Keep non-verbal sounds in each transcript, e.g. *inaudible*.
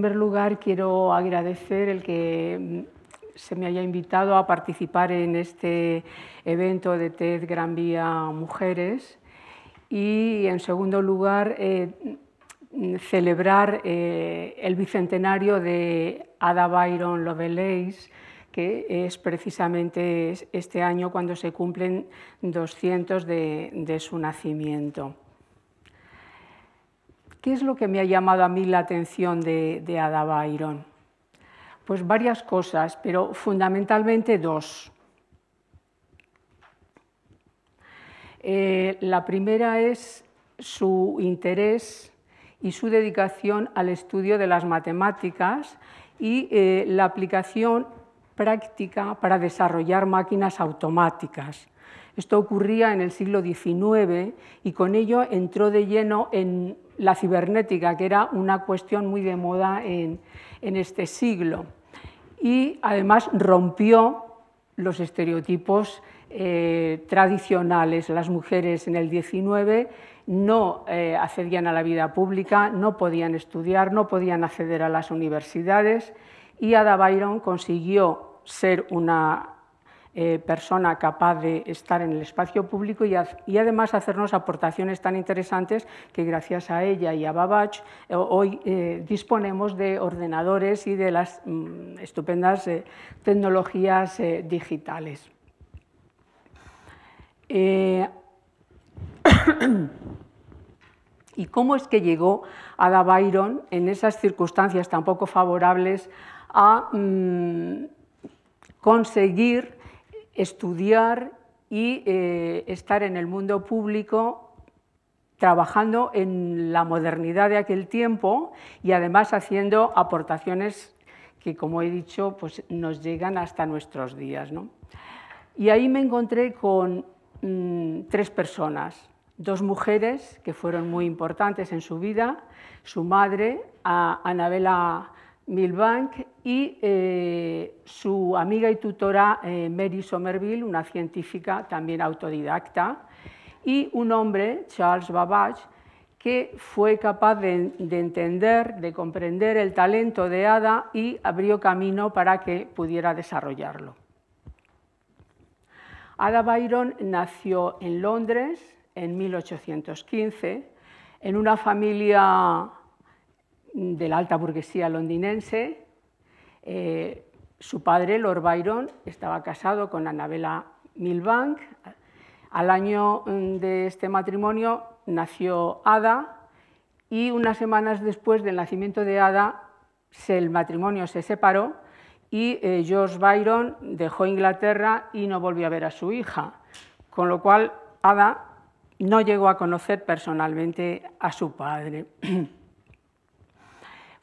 En primer lugar, quiero agradecer el que mm, se me haya invitado a participar en este evento de TED Gran Vía Mujeres y, en segundo lugar, eh, mm, celebrar eh, el bicentenario de Ada Byron Lovelace, que es precisamente este año cuando se cumplen 200 de su nacimiento. ¿Qué es lo que me ha llamado a mí la atención de, de Ada Byron? Pues varias cosas, pero fundamentalmente dos. Eh, la primera es su interés y su dedicación al estudio de las matemáticas y eh, la aplicación práctica para desarrollar máquinas automáticas. Esto ocurría en el siglo XIX y con ello entró de lleno en la cibernética, que era una cuestión muy de moda en, este siglo. Y además rompió los estereotipos eh, tradicionales. Las mujeres en el XIX no eh, accedían a la vida pública, no podían estudiar, no podían acceder a las universidades y Ada Byron consiguió ser una eh, persona capaz de estar en el espacio público y, además hacernos aportaciones tan interesantes que gracias a ella y a Babach eh, hoy eh, disponemos de ordenadores y de las mm, estupendas tecnologías digitales. *coughs* ¿Y cómo es que llegó Ada Byron en esas circunstancias tan poco favorables a mm, conseguir estudiar y eh, estar en el mundo público trabajando en la modernidad de aquel tiempo y además haciendo aportaciones que, como he dicho, pues nos llegan hasta nuestros días. Y ahí me encontré con mm, tres personas, dos mujeres que fueron muy importantes en su vida, su madre, a Anabela Milbank y eh, su amiga y tutora eh, Mary Somerville, una científica también autodidacta, y un hombre, Charles Babbage, que fue capaz de, de, entender, de comprender el talento de Ada y abrió camino para que pudiera desarrollarlo. Ada Byron nació en Londres en 1815, en una familia de la alta burguesía londinense. Eh, su padre, Lord Byron, estaba casado con Annabella Milbank. Al año mm, de este matrimonio nació Ada y unas semanas después del nacimiento de Ada el matrimonio se separó y eh, George Byron dejó Inglaterra y no volvió a ver a su hija, con lo cual Ada no llegó a conocer personalmente a su padre. *clears throat*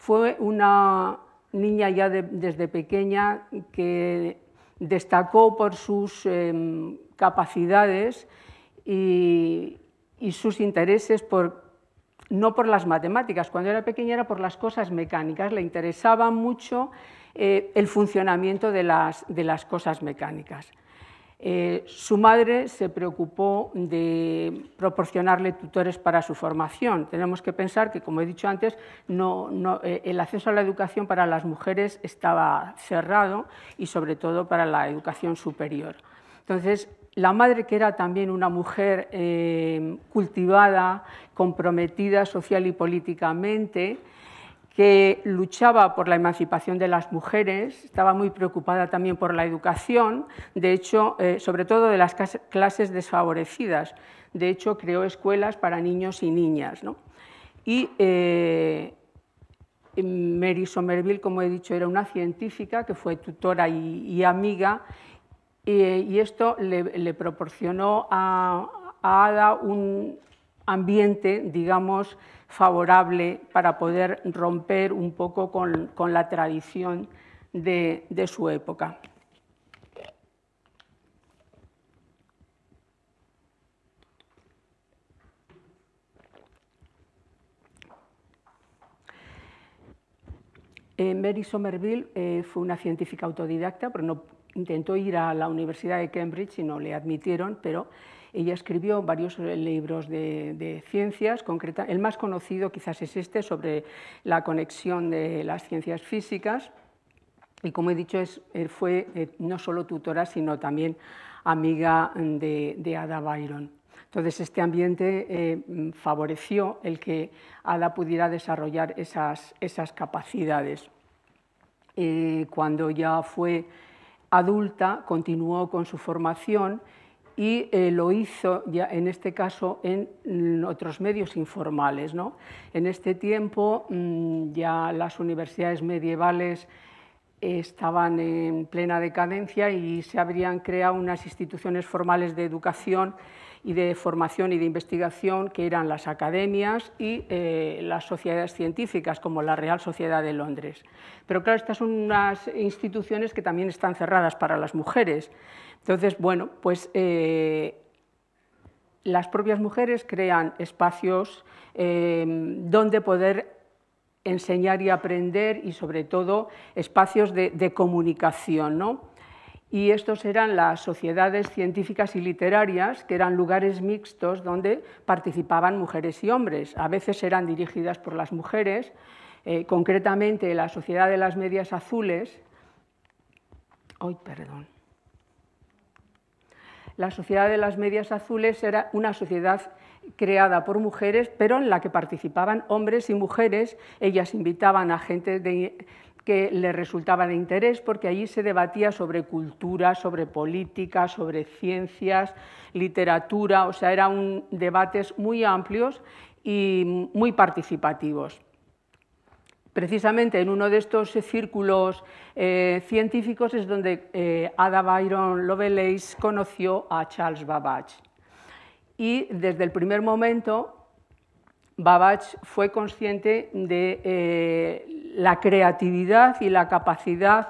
Fue una niña ya desde pequeña que destacó por sus em, capacidades y, sus intereses por, no por las matemáticas, cuando era pequeña era por las cosas mecánicas, le interesaba mucho eh, el funcionamiento de las cosas mecánicas. Eh, su madre se preocupó de proporcionarle tutores para su formación. Tenemos que pensar que, como he dicho antes, eh, el acceso a la educación para las mujeres estaba cerrado y sobre todo para la educación superior. Entonces, la madre, que era también una mujer eh, cultivada, comprometida social y políticamente, que luchaba por la emancipación de las mujeres, estaba muy preocupada también por la educación, de hecho, eh, sobre todo de las clases desfavorecidas. De hecho, creó escuelas para niños y niñas. Y eh, Mary Somerville, como he dicho, era una científica que fue tutora y, amiga, y esto le, proporcionó a Ada un ambiente, digamos, favorable para poder romper un poco con, la tradición de, su época. Eh, Mary Somerville eh, fue una científica autodidacta, pero no intentó ir a la Universidad de Cambridge y no le admitieron, pero ella escribió varios libros de, ciencias, el más conocido quizás es este, sobre la conexión de las ciencias físicas. Y como he dicho, es, eh, fue eh, no solo tutora, sino también amiga de, Ada Byron. Entonces, este ambiente eh, favoreció el que Ada pudiera desarrollar esas, capacidades. cuando ya fue adulta, continuó con su formación y eh, lo hizo ya en este caso en mm, otros medios informales. ¿no? En este tiempo mm, ya las universidades medievales estaban en plena decadencia y se habrían creado unas instituciones formales de educación y de formación y de investigación, que eran las academias y eh, las sociedades científicas, como la Real Sociedad de Londres. Pero claro, estas son unas instituciones que también están cerradas para las mujeres. Entonces, bueno, pues eh, las propias mujeres crean espacios eh, donde poder enseñar y aprender y sobre todo espacios de, de comunicación, ¿no? y estos eran las sociedades científicas y literarias, que eran lugares mixtos donde participaban mujeres y hombres. A veces eran dirigidas por las mujeres, eh, concretamente la Sociedad de las Medias Azules. Hoy, perdón. La Sociedad de las Medias Azules era una sociedad creada por mujeres, pero en la que participaban hombres y mujeres. Ellas invitaban a gente de que le resultaba de interés porque allí se debatía sobre cultura, sobre política, sobre ciencias, literatura, o sea, eran debates muy amplios y muy participativos. Precisamente en uno de estos círculos eh, científicos es donde eh, Ada Byron Lovelace conoció a Charles Babbage. Y desde el primer momento Babbage fue consciente de eh, la creatividad y la capacidad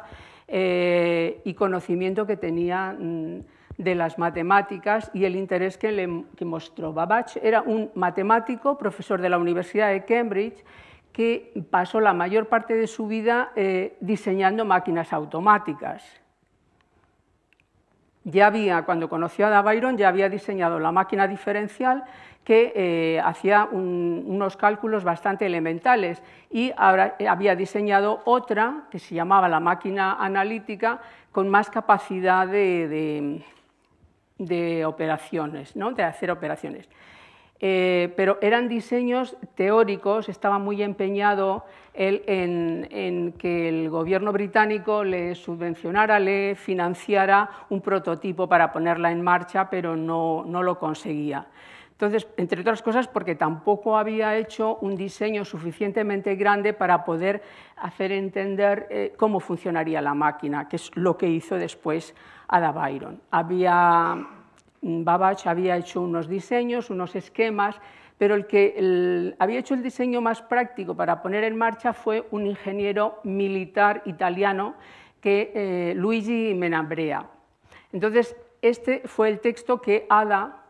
eh, y conocimiento que tenía mm, de las matemáticas y el interés que le mostró. Babach era un matemático, profesor de la Universidad de Cambridge, que pasó la mayor parte de su vida eh, diseñando máquinas automáticas ya había, cuando conoció a Byron, ya había diseñado la máquina diferencial que eh, hacía unos cálculos bastante elementales y eh, había diseñado otra que se llamaba la máquina analítica con más capacidad de, de operaciones, ¿no? de hacer operaciones. Eh, pero eran diseños teóricos, estaba muy empeñado él en, que el gobierno británico le subvencionara, le financiara un prototipo para ponerla en marcha, pero no, no lo conseguía. Entonces, entre otras cosas, porque tampoco había hecho un diseño suficientemente grande para poder hacer entender eh, cómo funcionaría la máquina, que es lo que hizo después Ada Byron. Había Mm, Babach había hecho unos diseños, unos esquemas, pero el que había hecho el diseño más práctico para poner en marcha fue un ingeniero militar italiano, que, eh, Luigi Menabrea. Entonces, este fue el texto que Ada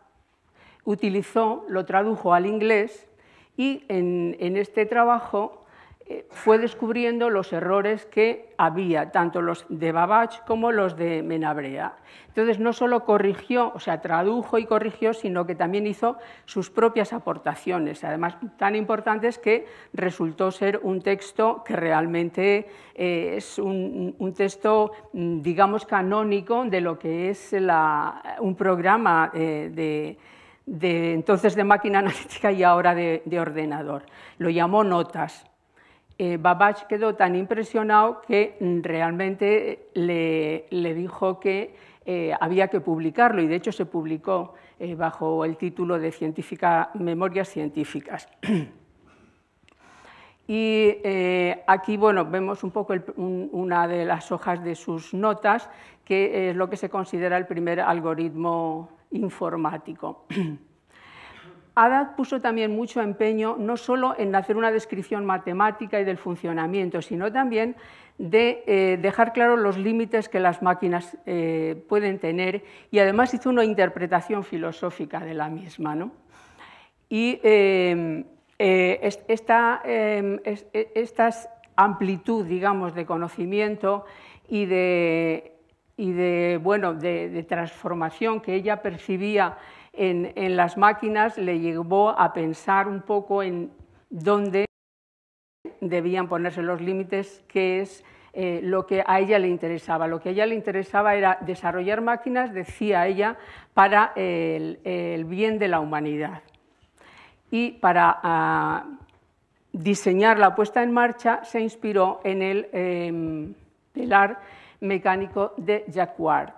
utilizó, lo tradujo al inglés y en este trabajo eh, fue descubriendo los errores que había, tanto los de Babach como los de Menabrea. Entonces, no solo corrigió, o sea, tradujo y corrigió, sino que también hizo sus propias aportaciones, además tan importantes que resultó ser un texto que realmente eh, es un, texto, mm, digamos, canónico de lo que es un programa eh, de entonces de máquina *laughs* analítica y ahora de, ordenador. Lo llamó notas eh, Babach quedó tan impresionado que mm, realmente eh, le, dijo que eh, había que publicarlo y de hecho se publicó eh, bajo el título de Científica, Memorias Científicas. *clears throat* Y aquí bueno, vemos un poco una de las hojas de sus notas, que es lo que se considera el primer algoritmo informático. *clears throat* Haddad puso también mucho empeño no solo en hacer una descripción matemática y del funcionamiento, sino también de eh, dejar claros los límites que las máquinas eh, pueden tener y además hizo una interpretación filosófica de la misma. ¿no? Y eh, esta, e, amplitud, digamos, de conocimiento y de, bueno, de transformación que ella percibía en, las máquinas le llevó a pensar un poco en dónde debían ponerse los límites, qué es eh, lo que a ella le interesaba. Lo que a ella le interesaba era desarrollar máquinas, decía ella, para el, bien de la humanidad y para ah, diseñar la puesta en marcha se inspiró en el eh, pilar mecánico de Jacquard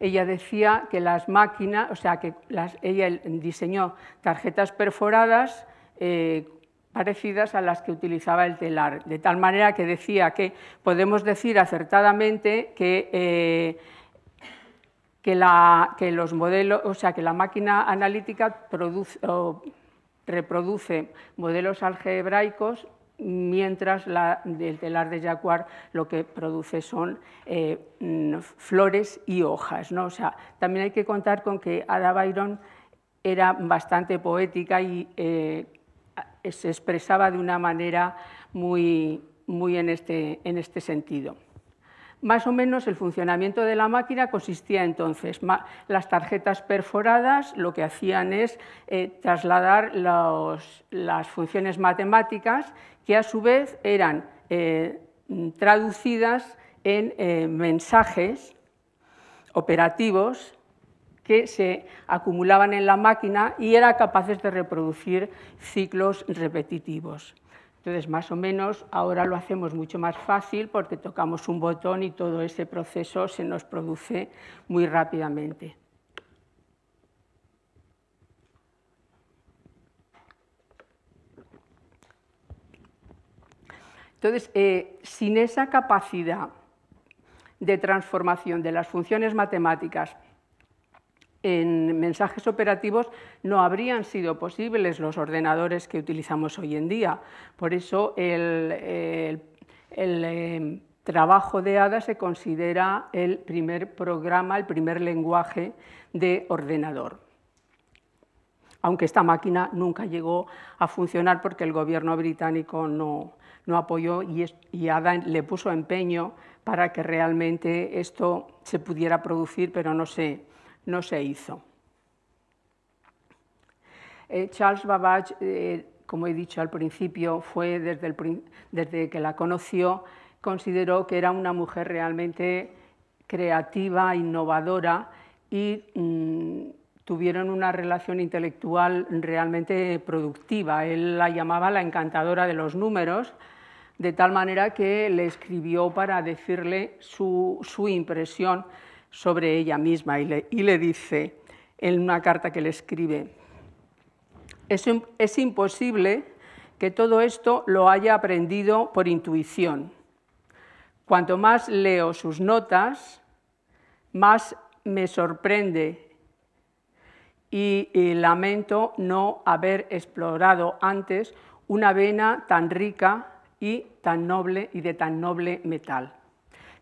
ella decía que las máquinas, o sea, que ella diseñó tarjetas perforadas eh, parecidas a las que utilizaba el telar, de tal manera que decía que podemos decir acertadamente que... Eh, que la, los modelos, o sea, que la máquina analítica reproduce modelos algebraicos mientras la del telar de jacuar lo que produce son eh, mm, flores y hojas. O sea, también hay que contar con que Ada Byron era bastante poética y eh, se expresaba de una manera muy, este, en este sentido. Más o menos el funcionamiento de la máquina consistía entonces, las tarjetas perforadas lo que hacían es eh, trasladar las funciones matemáticas que a su vez eran eh, traducidas en eh, mensajes operativos que se acumulaban en la máquina y eran capaces de reproducir ciclos repetitivos. Entonces, más o menos, ahora lo hacemos mucho más fácil porque tocamos un botón y todo ese proceso se nos produce muy rápidamente. Entonces, eh, sin esa capacidad de transformación de las funciones matemáticas en mensajes operativos no habrían sido posibles los ordenadores que utilizamos hoy en día. Por eso el, eh, trabajo de ADA se considera el primer programa, el primer lenguaje de ordenador. Aunque esta máquina nunca llegó a funcionar porque el gobierno británico no, apoyó y ADA le puso empeño para que realmente esto se pudiera producir, pero no se, no se hizo. Eh, Charles Babbage, eh, como he dicho al principio, fue desde, que la conoció, consideró que era una mujer realmente creativa, innovadora y mm, tuvieron una relación intelectual realmente productiva. Él la llamaba la encantadora de los números, de tal manera que le escribió para decirle su impresión sobre ella misma y le, dice en una carta que le escribe, es, imposible que todo esto lo haya aprendido por intuición. Cuanto más leo sus notas, más me sorprende y, lamento no haber explorado antes una vena tan rica y tan noble y de tan noble metal.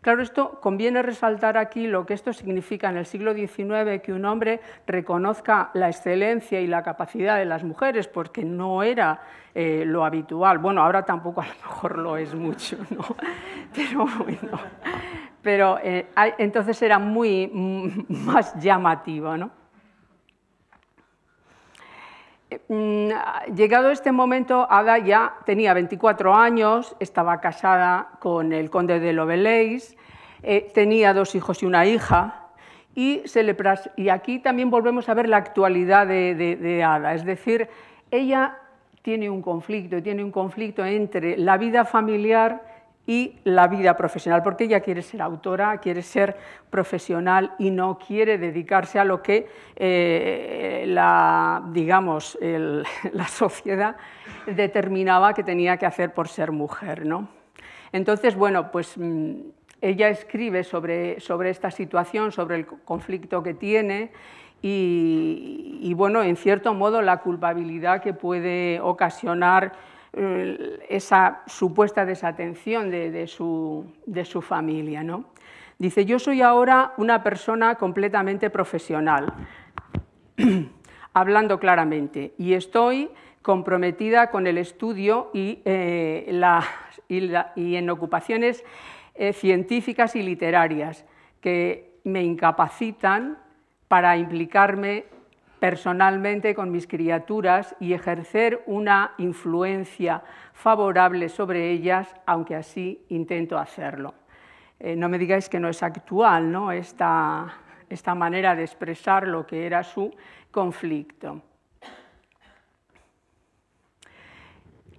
Claro, esto conviene resaltar aquí lo que esto significa en el siglo XIX, que un hombre reconozca la excelencia y la capacidad de las mujeres, porque no era eh, lo habitual. Bueno, ahora tampoco a lo mejor lo es mucho, *laughs* ¿no? Pero bueno, pero eh, entonces era muy mm, *laughs* más llamativa, ¿no? Mm, llegado este momento, Ada ya tenía 24 años, estaba casada con el conde de Lovelace, eh, tenía dos hijos y una hija, y, se y aquí también volvemos a ver la actualidad de, de Ada, es decir, ella tiene un conflicto, tiene un conflicto entre la vida familiar y la vida profesional, porque ella quiere ser autora, quiere ser profesional y no quiere dedicarse a lo que eh, la, digamos, *laughs* la sociedad determinaba que tenía que hacer por ser mujer. Entonces, bueno, pues mm, ella escribe sobre, sobre esta situación, sobre el conflicto que tiene y, y, bueno, en cierto modo la culpabilidad que puede ocasionar eh, esa supuesta desatención de, su, familia. ¿no? Dice, yo soy ahora una persona completamente profesional, *clears throat* hablando claramente, y estoy comprometida con el estudio y, eh, en ocupaciones eh, científicas y literarias que me incapacitan para implicarme personalmente con mis criaturas y ejercer una influencia favorable sobre ellas, aunque así intento hacerlo. Eh, no me digáis que no es actual ¿no? Esta, esta manera de expresar lo que era su conflicto.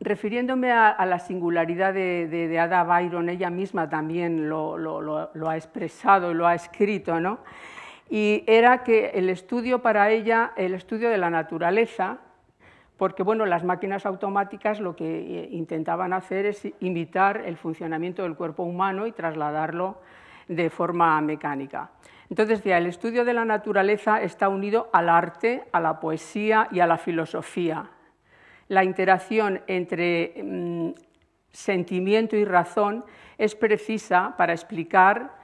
refiriéndome a, la singularidad de, Ada Byron, ella misma también lo, lo ha expresado y lo ha escrito, ¿no? y era que el estudio para ella, el estudio de la naturaleza, porque bueno, las máquinas automáticas lo que eh, intentaban hacer es imitar el funcionamiento del cuerpo humano y trasladarlo de forma mecánica. Entonces, ya, el estudio de la naturaleza está unido al arte, a la poesía y a la filosofía. La interacción entre mm, sentimiento y razón es precisa para explicar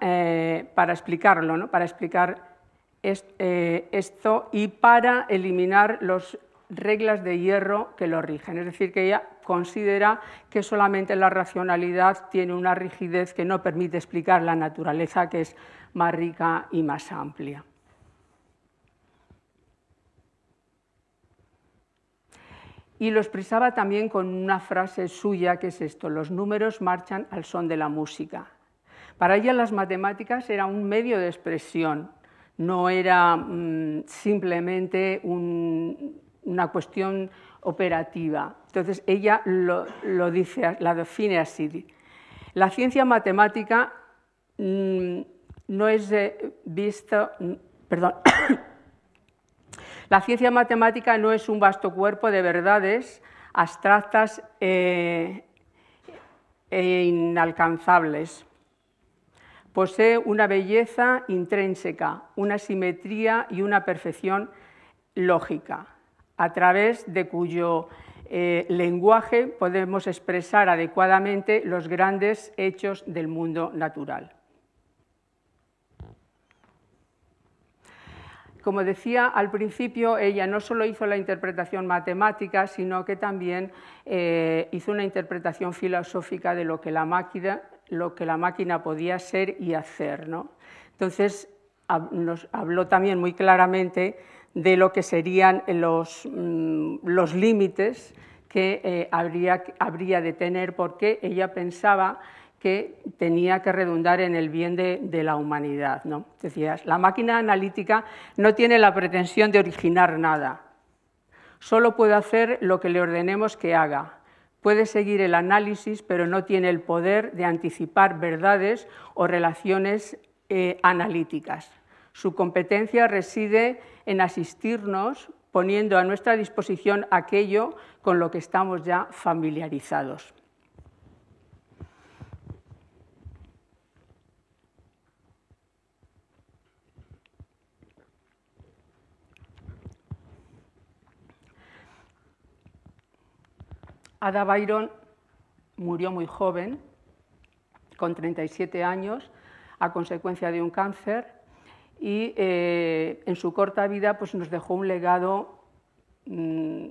eh, para, explicarlo, ¿no? para explicar eh, esto y para eliminar las reglas de hierro que lo rigen. Es decir, que ella considera que solamente la racionalidad tiene una rigidez que no permite explicar la naturaleza, que es más rica y más amplia. Y lo expresaba también con una frase suya que es esto, los números marchan al son de la música. Para ella las matemáticas era un medio de expresión, no era mm, simplemente una cuestión operativa. Entonces ella lo, dice, la define así. La ciencia matemática mm, no es eh, mm, *coughs* la ciencia matemática no es un vasto cuerpo de verdades abstractas eh, e inalcanzables. Posee una belleza intrínseca, una simetría y una perfección lógica, a través de cuyo eh, lenguaje podemos expresar adecuadamente los grandes hechos del mundo natural. Como decía al principio, ella no solo hizo la interpretación matemática, sino que también eh, hizo una interpretación filosófica de lo que la máquina lo que la máquina podía ser y hacer. ¿no? Entonces, nos habló también muy claramente de lo que serían los, mm, límites eh, que habría, de tener, porque ella pensaba que tenía que redundar en el bien de, la humanidad. ¿no? la máquina analítica no tiene la pretensión de originar nada, solo puede hacer lo que le ordenemos que haga, Puede seguir el análisis, pero no tiene el poder de anticipar verdades o relaciones eh, analíticas. Su competencia reside en asistirnos poniendo a nuestra disposición aquello con lo que estamos ya familiarizados. Ada Byron murió muy joven, con 37 años, a consecuencia de un cáncer, y eh, en su corta vida pues, nos dejó un legado mm,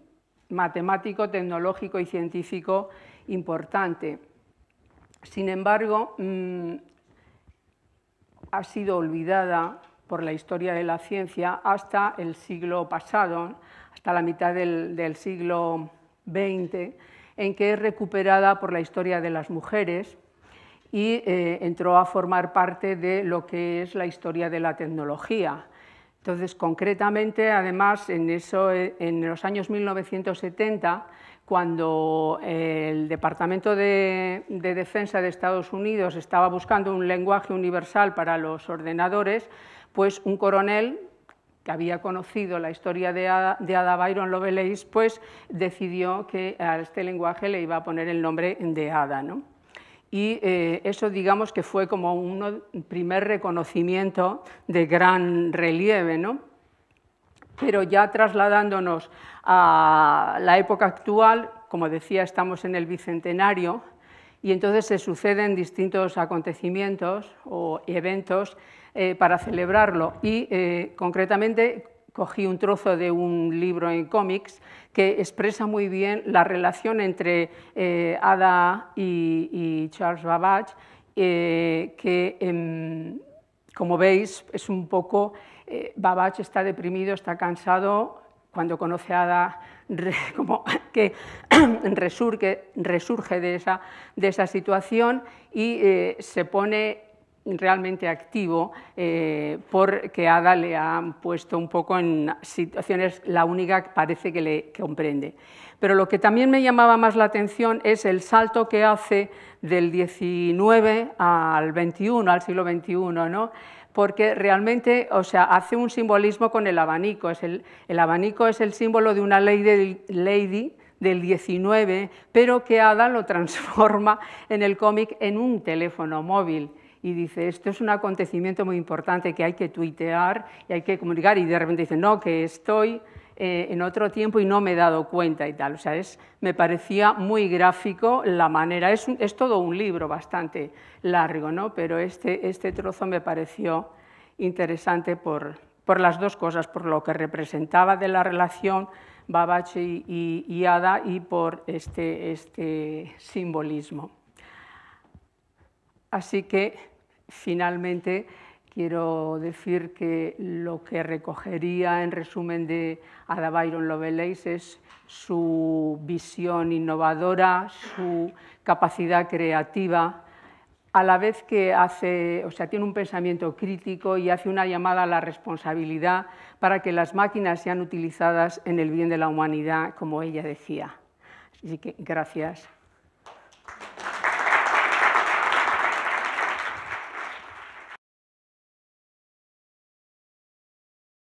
matemático, tecnológico y científico importante. Sin embargo, mm, ha sido olvidada por la historia de la ciencia hasta el siglo pasado, hasta la mitad del siglo XX, en que es recuperada por la historia de las mujeres y eh, entró a formar parte de lo que es la historia de la tecnología. Entonces, concretamente, además, en, eso, eh, en los años 1970, cuando eh, el Departamento de, de, Defensa de Estados Unidos estaba buscando un lenguaje universal para los ordenadores, pues un coronel que había conocido la historia de Ada, de Ada Byron Lovelace, pues decidió que a este lenguaje le iba a poner el nombre de Ada. ¿no? Y eh, eso digamos que fue como un primer reconocimiento de gran relieve. Pero ya trasladándonos a la época actual, como decía, estamos en el Bicentenario, y entonces se suceden distintos acontecimientos o eventos eh, para celebrarlo y eh, concretamente cogí un trozo de un libro en cómics que expresa muy bien la relación entre eh, Ada y, Charles Babbage, que em, como veis es un poco, Babbage está deprimido, está cansado, cuando conoce a Ada, *laughs* como que *clears throat* resurge, resurge de, esa, de esa situación y se pone realmente activo eh, porque Ada le ha puesto un poco en situaciones la única que parece que le comprende. Pero lo que también me llamaba más la atención es el salto que hace del 19 al 21, al siglo 21, ¿no? porque realmente, o sea, hace un simbolismo con el abanico. Es el, el abanico es el símbolo de una lady del 19, pero que Ada lo *laughs* transforma en el cómic en un teléfono móvil y dice, esto es un acontecimiento muy importante que hay que tuitear y hay que comunicar, y de repente dice, no, que estoy eh, en otro tiempo y no me he dado cuenta y tal. O sea, me parecía muy gráfico la manera, es, todo un libro bastante largo, ¿no? pero este, este trozo me pareció interesante por, las dos cosas, por lo que representaba de la relación Babache y, Ada y por este, este simbolismo. Así que Finalmente, quiero decir que lo que recogería en resumen de Ada Byron Lovelace es su visión innovadora, su capacidad creativa, a la vez que hace, o sea, tiene un pensamiento crítico y hace una llamada a la responsabilidad para que las máquinas sean utilizadas en el bien de la humanidad, como ella decía. Así que gracias.